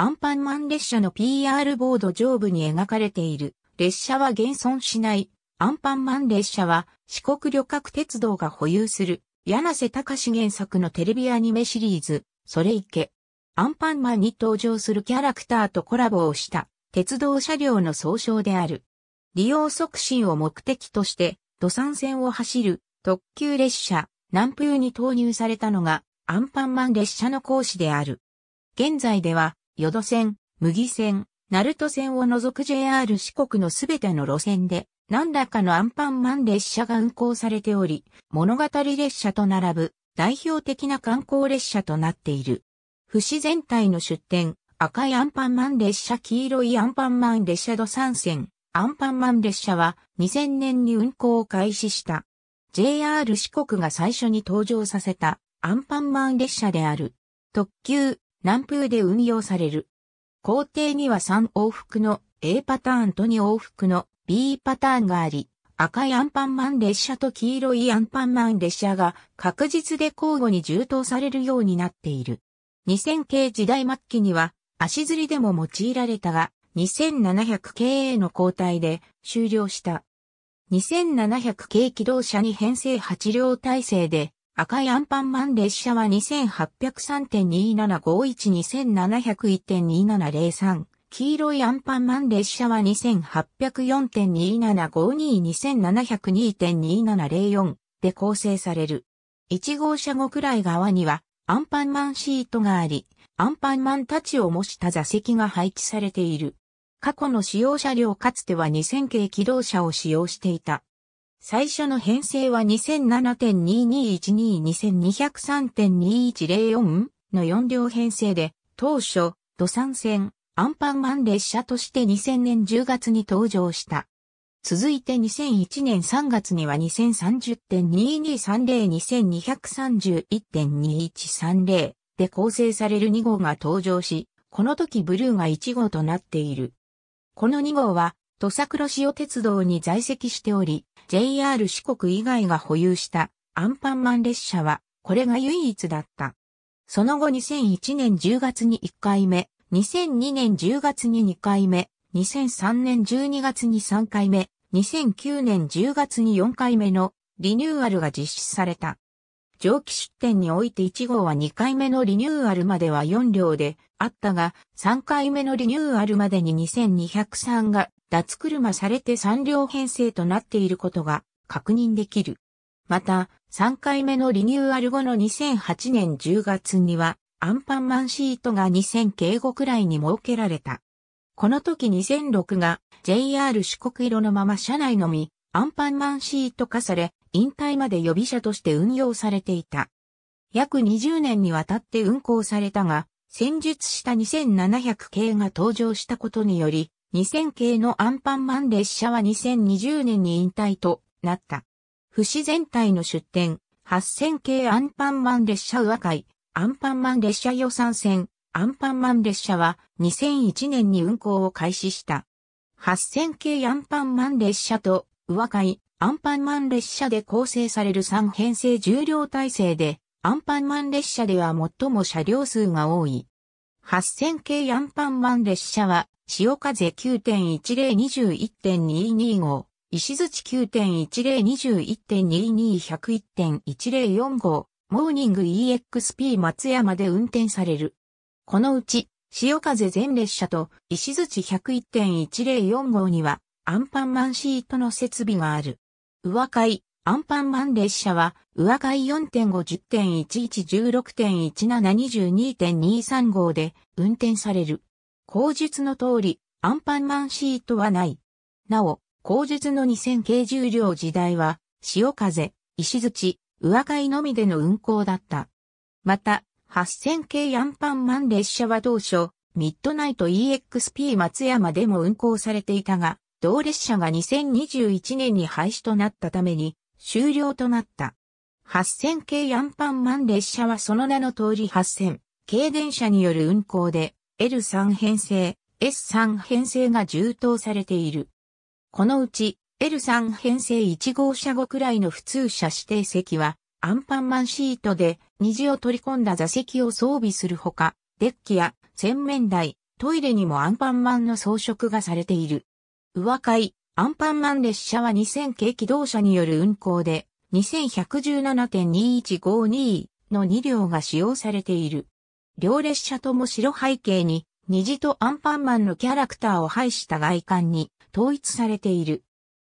アンパンマン列車の PR ボード上部に描かれている。列車は現存しない。アンパンマン列車は四国旅客鉄道が保有する。柳瀬隆原作のテレビアニメシリーズ、それいけ。アンパンマンに登場するキャラクターとコラボをした鉄道車両の総称である。利用促進を目的として、土産線を走る特急列車、南風に投入されたのがアンパンマン列車の講師である。現在では淀線、麦線、鳴門線を除く JR 四国のすべての路線で、何らかのアンパンマン列車が運行されており、物語列車と並ぶ代表的な観光列車となっている。死全体の出店、赤いアンパンマン列車、黄色いアンパンマン列車度3線、アンパンマン列車は2000年に運行を開始した。JR 四国が最初に登場させたアンパンマン列車である。特急、南風で運用される。工程には3往復の A パターンと2往復の B パターンがあり、赤いアンパンマン列車と黄色いアンパンマン列車が確実で交互に充当されるようになっている。2000系時代末期には足釣りでも用いられたが、2700系への交代で終了した。2700系機動車に編成8両体制で赤いアンパンマン列車は2803.27512701.2703。黄色いアンパンマン列車は2804.27522702.2704で構成される。1号車後くらい側にはアンパンマンシートがあり、アンパンマンたちを模した座席が配置されている。過去の使用車両かつては2000系機動車を使用していた。最初の編成は2007.2212-2203.2104の4両編成で、当初、土産線、アンパンマン列車として2000年10月に登場した。続いて2001年3月には2030.2230-2231.2130で構成される2号が登場し、この時ブルーが1号となっている。この2号は、土佐黒潮鉄道に在籍しており、JR 四国以外が保有したアンパンマン列車は、これが唯一だった。その後2001年10月に1回目、2002年10月に2回目、2003年12月に3回目、2009年10月に4回目のリニューアルが実施された。蒸気出店において1号は2回目のリニューアルまでは4両であったが、3回目のリニューアルまでに2203が脱車されて3両編成となっていることが確認できる。また、3回目のリニューアル後の2008年10月には、アンパンマンシートが2000敬語くらいに設けられた。この時2006が JR 四国色のまま車内のみ、アンパンマンシート化され、引退まで予備車として運用されていた。約20年にわたって運行されたが、戦術した2700系が登場したことにより、2000系のアンパンマン列車は2020年に引退となった。不自然体の出展、8000系アンパンマン列車和海、アンパンマン列車予算線、アンパンマン列車は2001年に運行を開始した。8000系アンパンマン列車と、和海、アンパンマン列車で構成される3編成重量体制で、アンパンマン列車では最も車両数が多い。8000系アンパンマン列車は潮風9.1021.225、石槌9.1021.22101.1045モーニング EXP 松山で運転される。このうち、潮風全列車と石槌101.1045号には、アンパンマンシートの設備がある。上海、アンパンマン列車は、上海4.510.1116.1722.23号で運転される。口述の通り、アンパンマンシートはない。なお、口述の2000系重量時代は、潮風、石槌、上海のみでの運行だった。また、8000系アンパンマン列車は当初、ミッドナイト EXP 松山でも運行されていたが、同列車が2021年に廃止となったために終了となった。8000系アンパンマン列車はその名の通り8000系電車による運行で、L3 編成、S3 編成が充当されている。このうち L3 編成1号車後くらいの普通車指定席はアンパンマンシートで虹を取り込んだ座席を装備するほか、デッキや洗面台、トイレにもアンパンマンの装飾がされている。上海、アンパンマン列車は2000系機動車による運行で、2117.2152の2両が使用されている。両列車とも白背景に、虹とアンパンマンのキャラクターを配した外観に統一されている。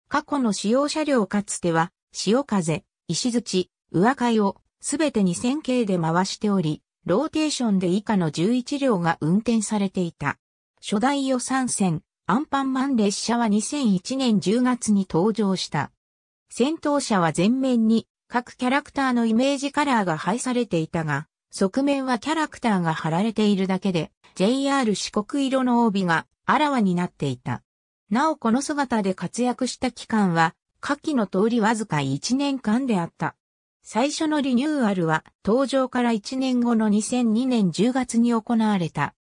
過去の使用車両かつては、潮風、石槌、上海をすべて2000系で回しており、ローテーションで以下の11両が運転されていた。初代予算線、アンパンマン列車は2001年10月に登場した。戦闘車は前面に各キャラクターのイメージカラーが配されていたが、側面はキャラクターが貼られているだけで、JR 四国色の帯があらわになっていた。なおこの姿で活躍した期間は、下記の通りわずか1年間であった。最初のリニューアルは、登場から1年後の2002年10月に行われた。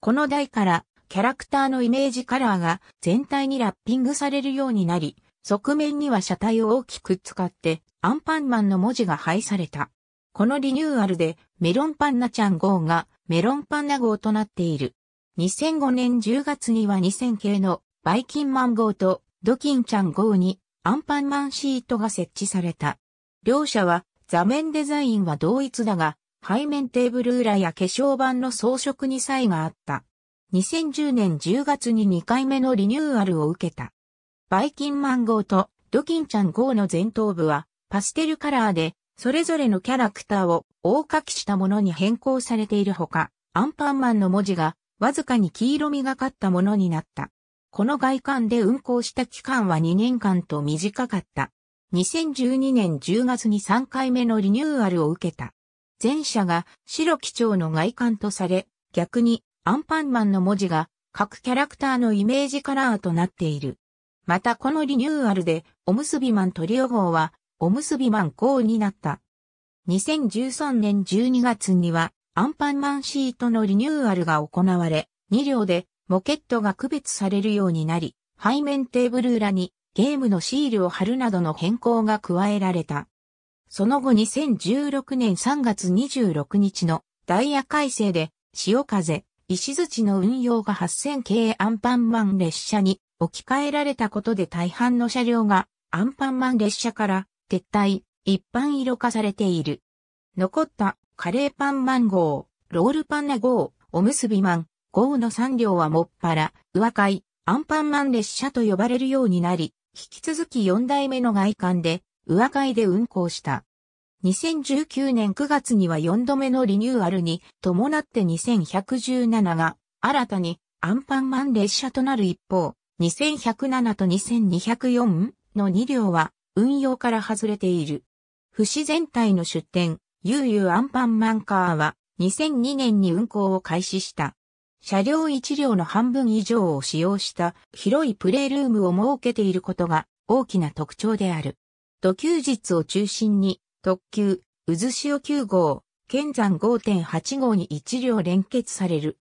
この台から、キャラクターのイメージカラーが全体にラッピングされるようになり、側面には車体を大きく使って、アンパンマンの文字が配された。このリニューアルでメロンパンナちゃん号がメロンパンナ号となっている。2005年10月には2000系のバイキンマン号とドキンちゃん号にアンパンマンシートが設置された。両者は座面デザインは同一だが、背面テーブル裏や化粧板の装飾に差異があった。2010年10月に2回目のリニューアルを受けた。バイキンマン号とドキンちゃん号の前頭部はパステルカラーでそれぞれのキャラクターを大書きしたものに変更されているほか、アンパンマンの文字がわずかに黄色みがかったものになった。この外観で運行した期間は2年間と短かった。2012年10月に3回目のリニューアルを受けた。前者が白基調の外観とされ、逆にアンパンマンの文字が各キャラクターのイメージカラーとなっている。またこのリニューアルでおむすびマントリオ号はおむすびマン号になった。2013年12月には、アンパンマンシートのリニューアルが行われ、2両でモケットが区別されるようになり、背面テーブル裏にゲームのシールを貼るなどの変更が加えられた。その後2016年3月26日のダイヤ改正で、潮風、石槌の運用が8000系アンパンマン列車に置き換えられたことで大半の車両がアンパンマン列車から撤退、一般色化されている。残ったカレーパンマンゴー、ロールパンナゴー、おむすびマン、ゴーの3両はもっぱら、上海、アンパンマン列車と呼ばれるようになり、引き続き4代目の外観で、上海で運行した。2019年9月には4度目のリニューアルに伴って2117が新たにアンパンマン列車となる一方、2107と2204の2両は運用から外れている。不死全体の出展、ゆうゆうアンパンマンカーは2002年に運行を開始した。車両1両の半分以上を使用した広いプレールームを設けていることが大きな特徴である。土休日を中心に特急、渦潮9号、県山5.8号に1両連結される。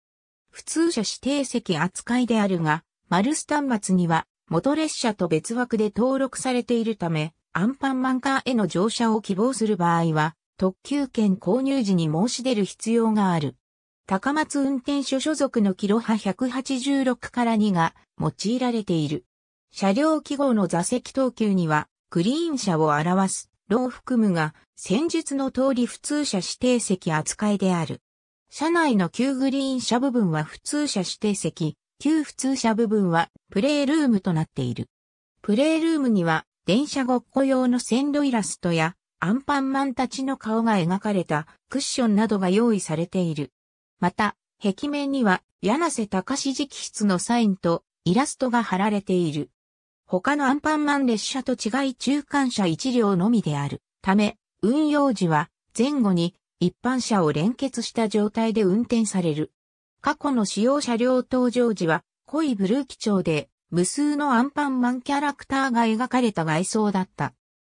普通車指定席扱いであるが、マルス端末には元列車と別枠で登録されているため、アンパンマンカーへの乗車を希望する場合は、特急券購入時に申し出る必要がある。高松運転所所属のキロ波186から2が用いられている。車両記号の座席等級には、グリーン車を表す、ロー含むが、先述の通り普通車指定席扱いである。車内の旧グリーン車部分は普通車指定席、旧普通車部分はプレールームとなっている。プレールームには電車ごっこ用の線路イラストやアンパンマンたちの顔が描かれたクッションなどが用意されている。また、壁面には柳瀬隆直筆のサインとイラストが貼られている。他のアンパンマン列車と違い中間車1両のみであるため、運用時は前後に一般車を連結した状態で運転される。過去の使用車両登場時は濃いブルー基調で無数のアンパンマンキャラクターが描かれた外装だった。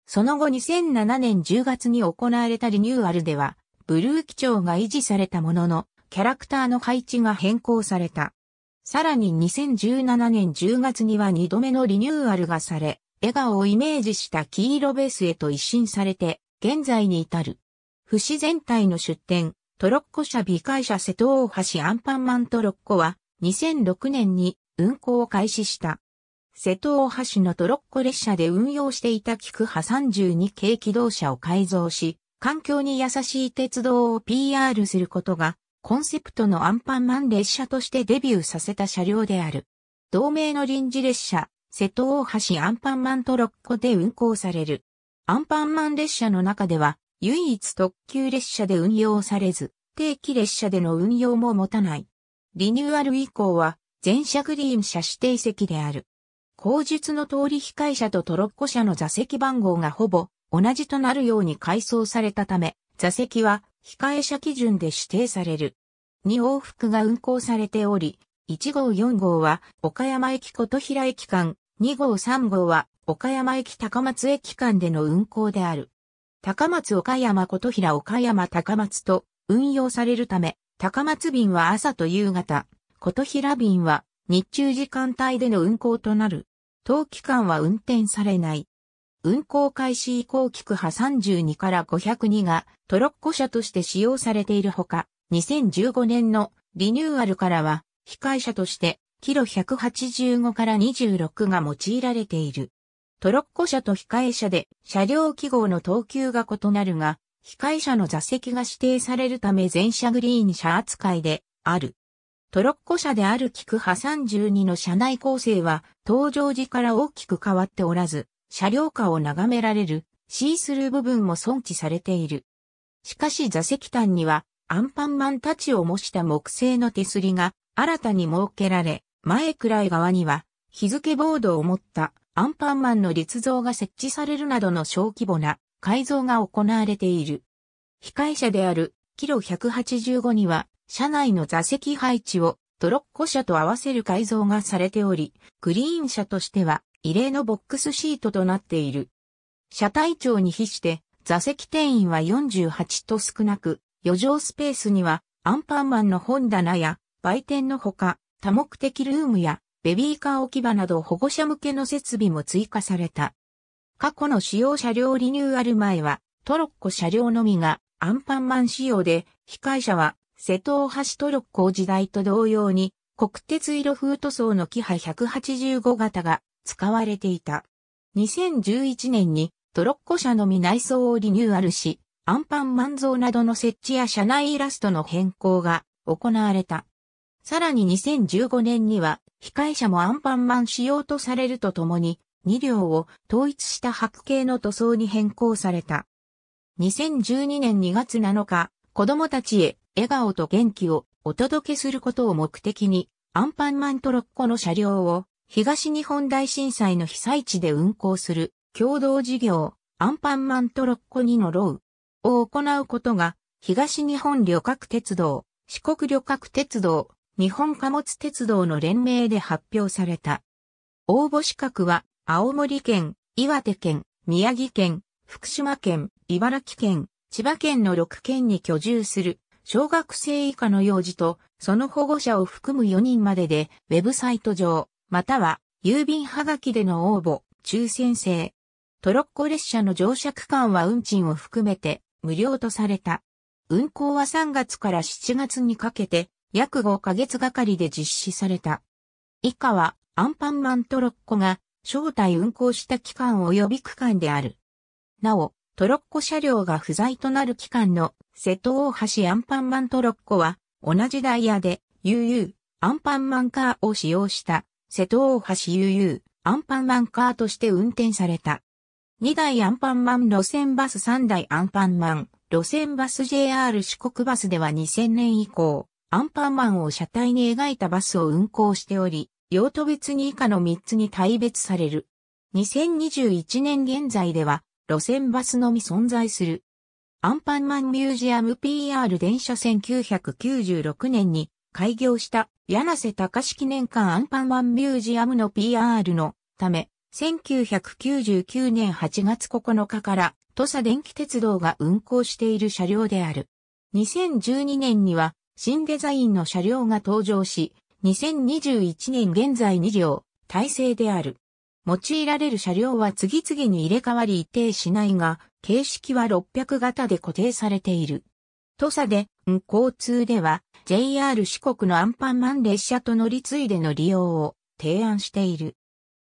その後2007年10月に行われたリニューアルでは、ブルー基調が維持されたものの、キャラクターの配置が変更された。さらに2017年10月には2度目のリニューアルがされ、笑顔をイメージした黄色ベースへと一新されて、現在に至る。不死全体の出展、トロッコ車美会社瀬戸大橋アンパンマントロッコは2006年に運行を開始した。瀬戸大橋のトロッコ列車で運用していたキクハ32系機動車を改造し、環境に優しい鉄道を PR することが、コンセプトのアンパンマン列車としてデビューさせた車両である。同名の臨時列車、瀬戸大橋アンパンマントロッコで運行される。アンパンマン列車の中では、唯一特急列車で運用されず、定期列車での運用も持たない。リニューアル以降は、全車グリーン車指定席である。後述の通り控え車とトロッコ車の座席番号がほぼ同じとなるように改装されたため、座席は控え車基準で指定される。2往復が運行されており、1号4号は岡山駅琴平駅間、2号3号は岡山駅高松駅間での運行である。高松岡山琴平岡山高松と運用されるため、高松便は朝と夕方、琴平便は日中時間帯での運行となる。当期間は運転されない。運行開始以降菊波32から502がトロッコ車として使用されているほか、2015年のリニューアルからは、被害車として、キロ185から26が用いられている。トロッコ車と控え車で車両記号の等級が異なるが、控え車の座席が指定されるため全車グリーン車扱いである。トロッコ車である菊波32の車内構成は、登場時から大きく変わっておらず、車両下を眺められるシースルー部分も存置されている。しかし座席端には、アンパンマンたちを模した木製の手すりが新たに設けられ、前くらい側には日付ボードを持ったアンパンマンの立像が設置されるなどの小規模な改造が行われている。被害者であるキロ185には、車内の座席配置をトロッコ車と合わせる改造がされており、グリーン車としては異例のボックスシートとなっている。車体長に比して、座席定員は48と少なく、余剰スペースにはアンパンマンの本棚や売店のほか、多目的ルームやベビーカー置き場など保護者向けの設備も追加された。過去の使用車両リニューアル前は、トロッコ車両のみがアンパンマン仕様で、被害者は瀬戸大橋トロッコ時代と同様に、国鉄色風塗装のキハ185型が使われていた。2011年にトロッコ車のみ内装をリニューアルし、アンパンマン像などの設置や車内イラストの変更が行われた。さらに2015年には被害車もアンパンマン仕様とされるとともに、2両を統一した白系の塗装に変更された。2012年2月7日、子供たちへ笑顔と元気をお届けすることを目的に、アンパンマントロッコの車両を東日本大震災の被災地で運行する共同事業アンパンマントロッコ2のロウを行うことが東日本旅客鉄道、四国旅客鉄道、日本貨物鉄道の連名で発表された。応募資格は、青森県、岩手県、宮城県、福島県、茨城県、千葉県の6県に居住する、小学生以下の幼児と、その保護者を含む4人までで、ウェブサイト上、または、郵便はがきでの応募、抽選制。トロッコ列車の乗車区間は運賃を含めて無料とされた。運行は3月から7月にかけて約5ヶ月がかりで実施された。以下は、アンパンマントロッコが、正体運行した期間及び区間である。なお、トロッコ車両が不在となる期間の、瀬戸大橋アンパンマントロッコは、同じダイヤで、UU、アンパンマンカーを使用した、瀬戸大橋 UU、アンパンマンカーとして運転された。2台アンパンマン路線バス3台アンパンマン、路線バス JR 四国バスでは2000年以降、アンパンマンを車体に描いたバスを運行しており、用途別に以下の3つに大別される。2021年現在では、路線バスのみ存在する。アンパンマンミュージアム PR 電車1996年に開業した柳瀬隆記念館アンパンマンミュージアムの PR のため、1999年8月9日から土佐電気鉄道が運行している車両である。2012年には新デザインの車両が登場し、2021年現在2両、体制である。用いられる車両は次々に入れ替わり一定しないが、形式は600型で固定されている。土佐で、交通では、JR 四国のアンパンマン列車と乗り継いでの利用を提案している。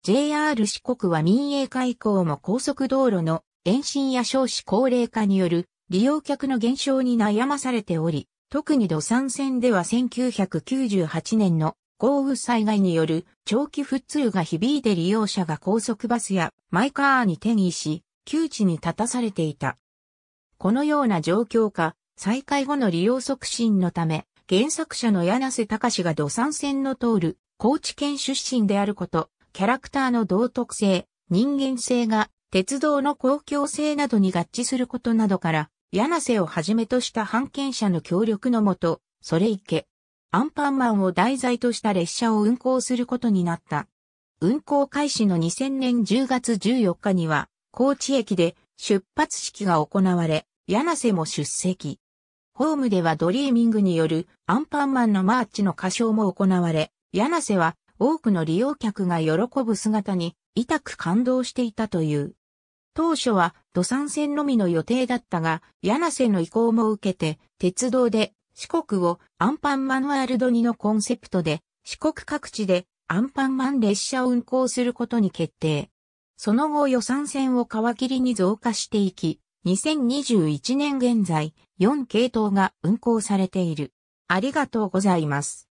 JR 四国は民営化以降も高速道路の延伸や少子高齢化による利用客の減少に悩まされており、特に土産線では1998年の豪雨災害による長期沸通が響いて利用者が高速バスやマイカーに転移し、窮地に立たされていた。このような状況下、再開後の利用促進のため、原作者の柳瀬隆が土産線の通る高知県出身であること、キャラクターの道徳性、人間性が鉄道の公共性などに合致することなどから、柳瀬をはじめとした版権者の協力のもと、それけ、アンパンマンを題材とした列車を運行することになった。運行開始の2000年10月14日には、高知駅で出発式が行われ、柳瀬も出席。ホームではドリーミングによるアンパンマンのマーチの歌唱も行われ、柳瀬は多くの利用客が喜ぶ姿に、痛く感動していたという。当初は土産線のみの予定だったが、柳瀬の意向も受けて、鉄道で四国をアンパンマンワールド2のコンセプトで、四国各地でアンパンマン列車を運行することに決定。その後予算線を皮切りに増加していき、2021年現在、4系統が運行されている。ありがとうございます。